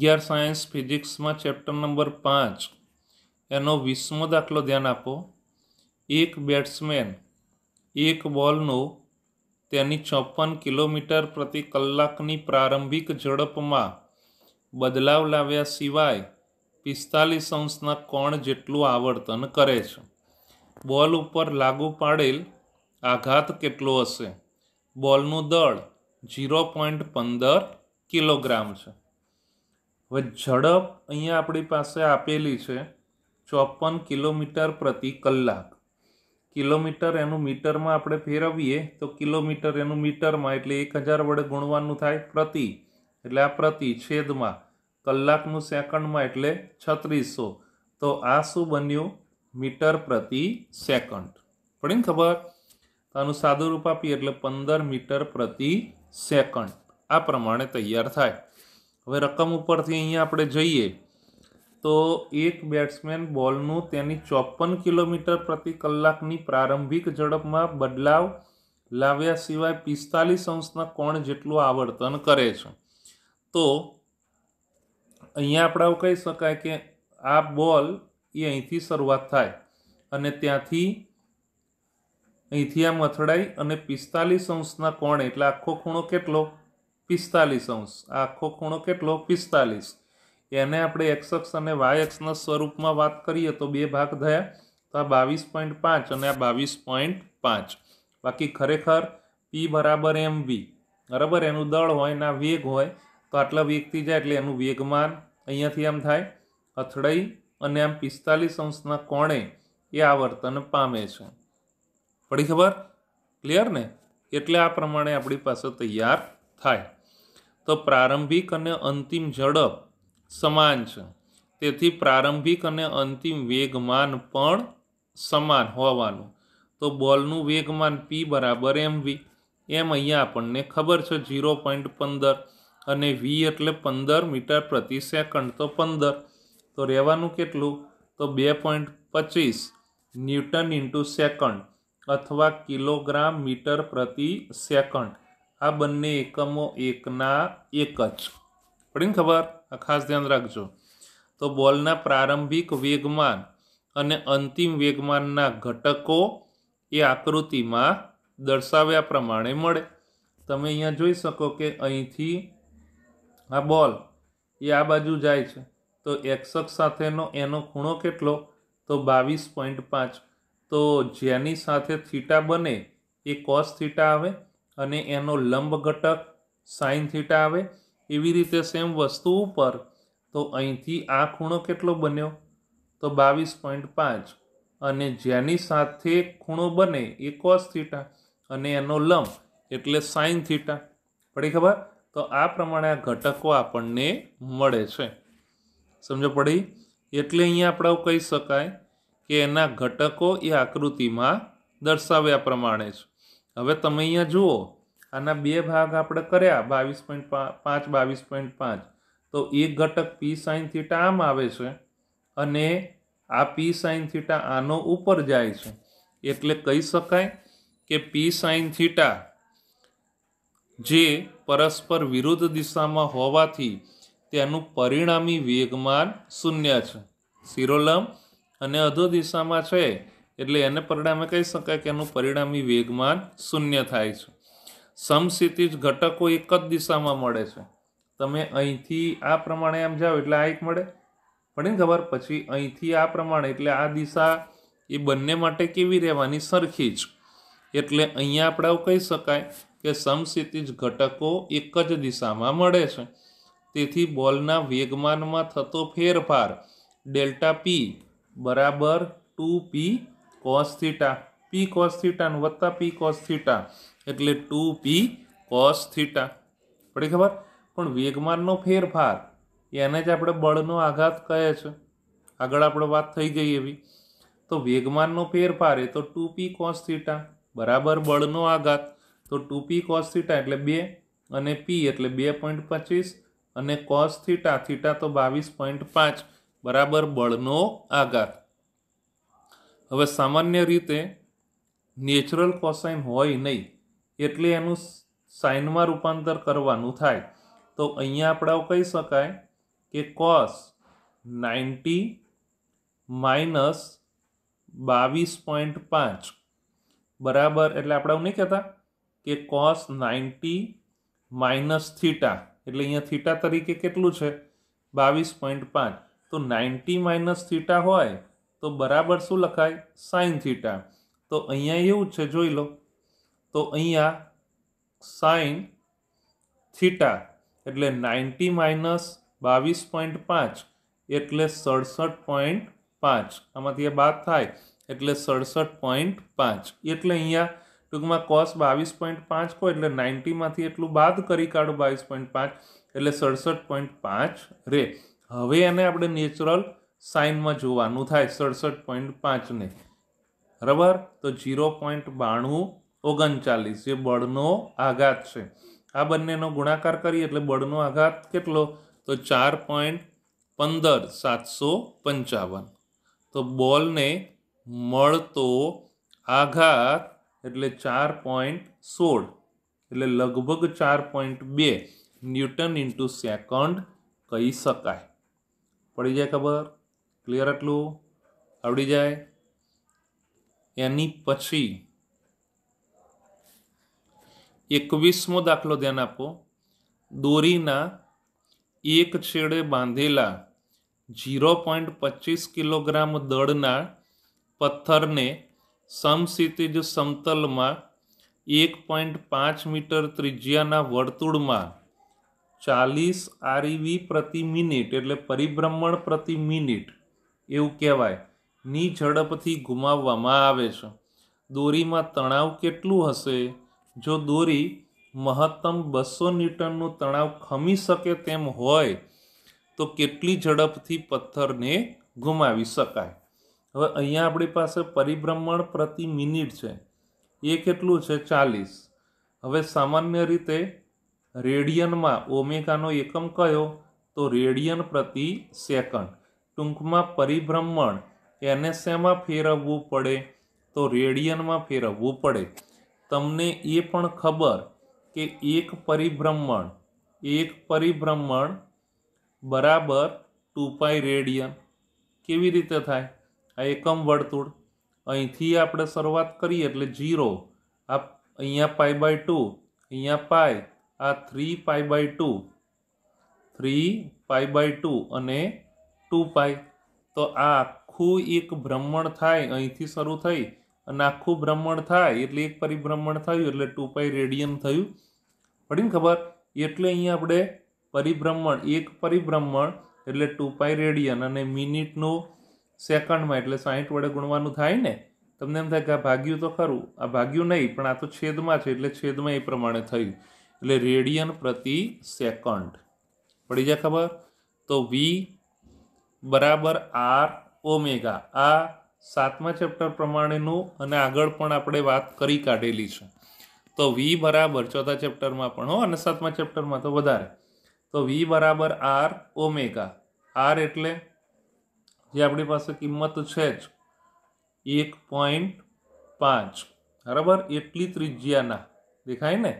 અગિયાર science ફિઝિક્સમાં chapter number પાંચ એનો વીસમો દાખલો ધ્યાન આપો એક બેટ્સમેન એક બોલનો તેની ચોપન કિલોમીટર પ્રતિ કલાકની પ્રારંભિક ઝડપમાં બદલાવ લાવ્યા સિવાય પિસ્તાલીસ અંશના કોણ જેટલું આવર્તન કરે છે બોલ ઉપર લાગુ પાડેલ આઘાત કેટલો હશે બોલનું દળ ઝીરો પોઈન્ટ પંદર કિલોગ્રામ છે હવે ઝડપ અહીંયા આપણી પાસે આપેલી છે ચોપન કિલોમીટર પ્રતિ કલાક કિલોમીટર એનું મીટરમાં આપણે ફેરવીએ તો કિલોમીટર એનું મીટરમાં એટલે એક હજાર વડે ગુણવાનું થાય પ્રતિ એટલે આ પ્રતિ છેદમાં કલાકનું સેકન્ડમાં એટલે છત્રીસો તો આ શું બન્યું મીટર પ્રતિ સેકન્ડ ને ખબર આનું સાદું રૂપ આપીએ એટલે પંદર મીટર પ્રતિ સેકન્ડ આ પ્રમાણે તૈયાર થાય હવે રકમ ઉપરથી અહીંયા આપણે જઈએ તો એક બેટ્સમેન બોલનું તેની ચોપન કિલોમીટર પ્રતિ કલાકની પ્રારંભિક ઝડપમાં બદલાવ લાવ્યા સિવાય પિસ્તાલીસ અંશના કોણ જેટલું આવર્તન કરે છે તો અહીંયા આપણે એવું કહી શકાય કે આ બોલ એ અહીંથી શરૂઆત થાય અને ત્યાંથી અહીંથી આ મથડાઈ અને પિસ્તાલીસ અંશના કોણ એટલે આખો ખૂણો કેટલો પિસ્તાલીસ અંશ આખો ખૂણો કેટલો પિસ્તાલીસ એને આપણે એક્સક્સ અને વાય એક્સના સ્વરૂપમાં વાત કરીએ તો બે ભાગ થયા તો આ બાવીસ પોઈન્ટ પાંચ અને આ બાવીસ પોઈન્ટ પાંચ બાકી ખરેખર પી બરાબર એમ વી બરાબર એનું દળ હોય ને આ વેગ હોય તો આટલા વેગથી જાય એટલે એનું વેગમાન અહીંયાથી આમ થાય અથડાઈ અને આમ પિસ્તાલીસ અંશના કોણે એ આવર્તન પામે છે પડી ખબર ક્લિયર ને એટલે આ પ્રમાણે આપણી પાસે તૈયાર થાય તો પ્રારંભિક અને અંતિમ ઝડપ સમાન છે તેથી પ્રારંભિક અને અંતિમ વેગમાન પણ સમાન હોવાનું તો બોલનું વેગમાન પી બરાબર એમ વી એમ અહીંયા આપણને ખબર છે ઝીરો પોઈન્ટ પંદર અને વી એટલે પંદર મીટર પ્રતિ સેકન્ડ તો પંદર તો રહેવાનું કેટલું તો બે પોઈન્ટ પચીસ ન્યૂટન ઇન્ટુ સેકન્ડ અથવા કિલોગ્રામ મીટર પ્રતિ સેકન્ડ આ બંને એકમો એકના એક જ પડીને ખબર આ ખાસ ધ્યાન રાખજો તો બોલના પ્રારંભિક વેગમાન અને અંતિમ વેગમાનના ઘટકો એ આકૃતિમાં દર્શાવ્યા પ્રમાણે મળે તમે અહીંયા જોઈ શકો કે અહીંથી આ બોલ એ આ બાજુ જાય છે તો એક્સક સાથેનો એનો ખૂણો કેટલો તો બાવીસ પોઈન્ટ પાંચ તો જેની સાથે થીટા બને એ કોસ થીટા આવે અને એનો લંબ ઘટક સાઇન થીટા આવે એવી રીતે સેમ વસ્તુ ઉપર તો અહીંથી આ ખૂણો કેટલો બન્યો તો બાવીસ પોઈન્ટ પાંચ અને જેની સાથે ખૂણો બને એ કોસ થીટા અને એનો લંબ એટલે સાઇન થીટા પડી ખબર તો આ પ્રમાણે આ ઘટકો આપણને મળે છે સમજો પડી એટલે અહીંયા આપણે કહી શકાય કે એના ઘટકો એ આકૃતિમાં દર્શાવ્યા પ્રમાણે છે હવે તમે અહીંયા જુઓ આના બે ભાગ આપણે કર્યા બાવીસ પોઈન્ટ પાંચ બાવીસ પોઈન્ટ પાંચ તો એક ઘટક પી સાઇન થીટા આમ આવે છે અને આ પી સાઇન થીટા આનો ઉપર જાય છે એટલે કહી શકાય કે પી સાઇન થીટા જે પરસ્પર વિરુદ્ધ દિશામાં હોવાથી તેનું પરિણામી વેગમાન શૂન્ય છે શિરોલંબ અને અધો દિશામાં છે એટલે એને પરિણામે કહી શકાય કે એનું પરિણામી વેગમાન શૂન્ય થાય છે સમક્ષિતિજ ઘટકો એક જ દિશામાં મળે છે તમે અહીંથી આ પ્રમાણે આમ જાઓ એટલે આ એક મળે પડે ને ખબર પછી અહીંથી આ પ્રમાણે એટલે આ દિશા એ બંને માટે કેવી રહેવાની સરખી જ એટલે અહીંયા આપણે એવું કહી શકાય કે સમક્ષિતિજ ઘટકો એક જ દિશામાં મળે છે તેથી બોલના વેગમાનમાં થતો ફેરફાર ડેલ્ટા પી બરાબર two P cos theta P cos થીટાનું વત્તા પી કોસ થીટા એટલે ટુ પી કોસ થીટા પડી ખબર પણ વેગમાનનો ફેરફાર એને જ આપણે બળનો આઘાત કહે છે આગળ આપણે વાત થઈ ગઈ એવી તો વેગમાનનો ફેરફાર એ તો ટુ પી કોસ થીટા બરાબર બળનો આઘાત તો ટુ પી કોસ થીટા એટલે બે અને પી એટલે બે પોઈન્ટ પચીસ અને કોસ થીટા થીટા તો બાવીસ પોઈન્ટ પાંચ બરાબર બળનો આઘાત હવે સામાન્ય રીતે નેચરલ કોસાઇન હોય નહીં એટલે એનું સાઇનમાં રૂપાંતર કરવાનું થાય તો અહીંયા આપણે કહી શકાય કે કોસ નાઇન્ટી માઇનસ બાવીસ પોઈન્ટ પાંચ બરાબર એટલે આપણે એવું નહીં કહેતા કે કોસ નાઇન્ટી માઇનસ થીટા એટલે અહીંયા થીટા તરીકે કેટલું છે બાવીસ પોઈન્ટ પાંચ તો નાઇન્ટી માઇનસ થીટા હોય તો બરાબર શું લખાય સાઇન થીટા તો અહીંયા એવું છે જોઈ લો તો અહીંયા સાઇન થીટા એટલે નાઇન્ટી માઇનસ બાવીસ પોઈન્ટ પાંચ એટલે સડસઠ પોઈન્ટ પાંચ આમાંથી એ બાદ થાય એટલે સડસઠ પોઈન્ટ પાંચ એટલે અહીંયા ટૂંકમાં કોસ બાવીસ પોઈન્ટ પાંચ કો એટલે નાઇન્ટીમાંથી એટલું બાદ કરી કાઢો બાવીસ પોઈન્ટ પાંચ એટલે સડસઠ પોઈન્ટ પાંચ રે હવે એને આપણે નેચરલ સાઇનમાં જોવાનું થાય સડસઠ પોઈન્ટ પાંચને બરાબર તો જીરો પોઈન્ટ બાણું ઓગણચાલીસ જે બળનો આઘાત છે આ બંનેનો ગુણાકાર કરીએ એટલે બળનો આઘાત કેટલો તો ચાર પોઈન્ટ પંદર સાતસો પંચાવન તો બોલને મળતો આઘાત એટલે ચાર પોઈન્ટ સોળ એટલે લગભગ ચાર પોઈન્ટ બે ન્યૂટન ઇન્ટુ સેકન્ડ કહી શકાય પડી જાય ખબર ક્લિયર આટલું આવડી જાય એની પછી એકવીસમો દાખલો ધ્યાન આપો દોરીના એક છેડે બાંધેલા ઝીરો પોઈન્ટ પચીસ કિલોગ્રામ દળના પથ્થરને સમસિતિજ સમતલમાં એક પોઈન્ટ પાંચ મીટર ત્રિજ્યાના વર્તુળમાં ચાલીસ આરઈવી પ્રતિ મિનિટ એટલે પરિભ્રમણ પ્રતિ મિનિટ એવું કહેવાય ની ઝડપથી ગુમાવવામાં આવે છે દોરીમાં તણાવ કેટલું હશે જો દોરી મહત્તમ બસો ન્યૂટનનું તણાવ ખમી શકે તેમ હોય તો કેટલી ઝડપથી પથ્થરને ગુમાવી શકાય હવે અહીંયા આપણી પાસે પરિભ્રમણ પ્રતિ મિનિટ છે એ કેટલું છે ચાલીસ હવે સામાન્ય રીતે રેડિયનમાં ઓમેગાનો એકમ કયો તો રેડિયન પ્રતિ સેકન્ડ ટૂંકમાં પરિભ્રમણ એનએસએમાં ફેરવવું પડે તો રેડિયનમાં ફેરવવું પડે તમને એ પણ ખબર કે એક પરિભ્રમણ એક પરિભ્રમણ બરાબર ટુ પાય રેડિયન કેવી રીતે થાય આ એકમ વર્તુળ અહીંથી આપણે શરૂઆત કરીએ એટલે જીરો આ અહીંયા પાય બાય ટુ અહીંયા પાય આ three pi by two three pi by two અને ટુ પાઈ તો આ આખું એક ભ્રમણ થાય અહીંથી શરૂ થઈ અને આખું ભ્રમણ થાય એટલે એક પરિભ્રમણ થયું એટલે ટુ પાઈ રેડિયમ થયું પડી ખબર એટલે અહીંયા આપણે પરિભ્રમણ એક પરિભ્રમણ એટલે ટુ પાઈ રેડિયન અને મિનિટનું સેકન્ડમાં એટલે સાહીઠ વડે ગુણવાનું થાય ને તમને એમ થાય કે આ ભાગ્યું તો ખરું આ ભાગ્યું નહીં પણ આ તો છેદમાં છે એટલે છેદમાં એ પ્રમાણે થયું એટલે રેડિયન પ્રતિ સેકન્ડ પડી જાય ખબર તો વી બરાબર આર ઓમેગા આ સાતમા ચેપ્ટર પ્રમાણેનું અને આગળ પણ આપણે વાત કરી કાઢેલી છે તો વી બરાબર ચોથા ચેપ્ટરમાં પણ હો અને સાતમા ચેપ્ટરમાં તો વધારે તો વી બરાબર આર ઓમેગા આર એટલે જે આપણી પાસે કિંમત છે જ એક પોઈન્ટ પાંચ બરાબર એટલી ત્રિજ્યાના દેખાય ને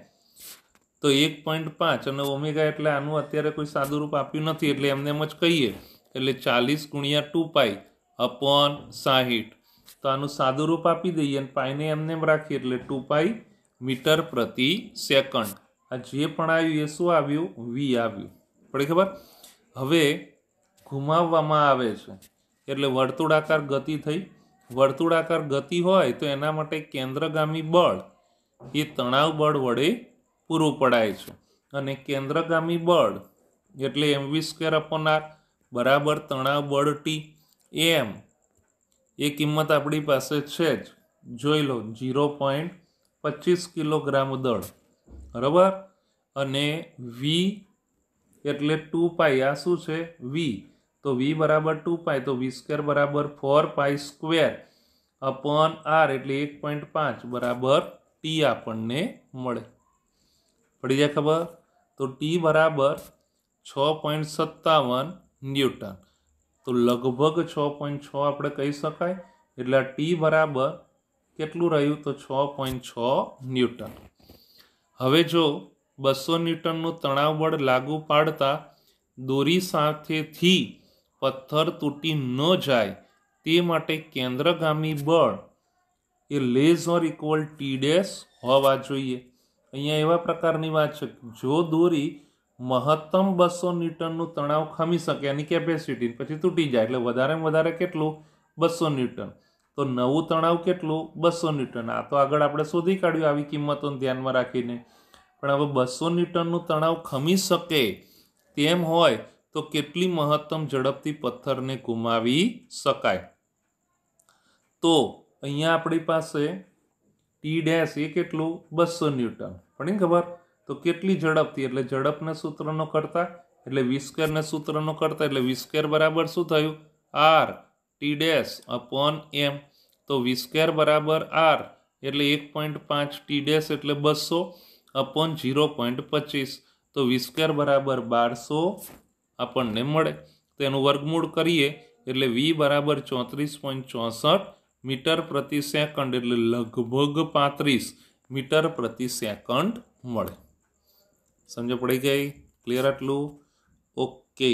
તો એક પોઈન્ટ પાંચ અને ઓમેગા એટલે આનું અત્યારે કોઈ સાદું રૂપ આપ્યું નથી એટલે એમને એમ જ કહીએ એટલે ચાલીસ ગુણ્યા ટુ પાઈ અપોન સાહીઠ તો આનું સાદું રૂપ આપી દઈએ અને પાઈને એમને એમ રાખીએ એટલે ટુ પાઈ મીટર પ્રતિ સેકન્ડ આ જે પણ આવ્યું એ શું આવ્યું વી આવ્યું પડી ખબર હવે ઘુમાવવામાં આવે છે એટલે વર્તુળાકાર ગતિ થઈ વર્તુળાકાર ગતિ હોય તો એના માટે કેન્દ્રગામી બળ એ તણાવ બળ વડે પૂરું પડાય છે અને કેન્દ્રગામી બળ એટલે એમવી સ્ક્વેર અપોન આર બરાબર તણાવ બળ ટી એમ એ કિંમત આપણી પાસે છે જ જોઈ લો જીરો પોઈન્ટ પચીસ કિલોગ્રામ દળ બરાબર અને વી એટલે ટુ પાય આ શું છે વી તો વી બરાબર ટુ પાય તો વી સ્ક્વેર બરાબર four pi square upon R એટલે એક પોઈન્ટ પાંચ બરાબર ટી આપણને મળે પડી જાય ખબર તો ટી બરાબર છ પોઈન્ટ સત્તાવન ન્યૂટન તો લગભગ છ પોઈન્ટ છ આપણે કહી શકાય એટલે ટી બરાબર કેટલું રહ્યું તો છ પોઈન્ટ છ ન્યૂટન હવે જો બસો ન્યૂટનનું તણાવ બળ લાગુ પાડતા દોરી સાથેથી પથ્થર તૂટી ન જાય તે માટે કેન્દ્રગામી બળ એ less or equal T dash હોવા જોઈએ અહીંયા એવા પ્રકારની વાત છે જો દોરી મહત્તમ બસો ન્યૂટનનું તણાવ ખમી શકે એની કેપેસિટી પછી તૂટી જાય એટલે વધારેમાં વધારે કેટલું બસો ન્યૂટન તો નવું તણાવ કેટલું બસો ન્યૂટન આ તો આગળ આપણે શોધી કાઢ્યું આવી કિંમતોને ધ્યાનમાં રાખીને પણ હવે બસો ન્યૂટનનું તણાવ ખમી શકે તેમ હોય તો કેટલી મહત્તમ ઝડપથી પથ્થરને ગુમાવી શકાય તો અહીંયા આપણી પાસે ટી ડેશ એ કેટલું બસો ન્યૂટન પણ એ ખબર તો કેટલી ઝડપથી એટલે ઝડપના સૂત્રનો કરતા એટલે વી સૂત્રનો કરતા એટલે વિસ્કેર બરાબર શું થયું R T dash upon M તો વિસ્કેર બરાબર આર એટલે એક પોઈન્ટ પાંચ ટી ડેસ એટલે બસો અપોન ઝીરો પોઈન્ટ પચીસ તો વિસ્કેર બરાબર બારસો આપણને મળે તો એનું વર્ગમૂળ કરીએ એટલે વી બરાબર ચોત્રીસ પોઈન્ટ ચોસઠ મીટર પ્રતિ સેકન્ડ એટલે લગભગ પાંત્રીસ મીટર પ્રતિ સેકન્ડ મળે સમજ પડી ગઈ ક્લિયર આટલું ઓકે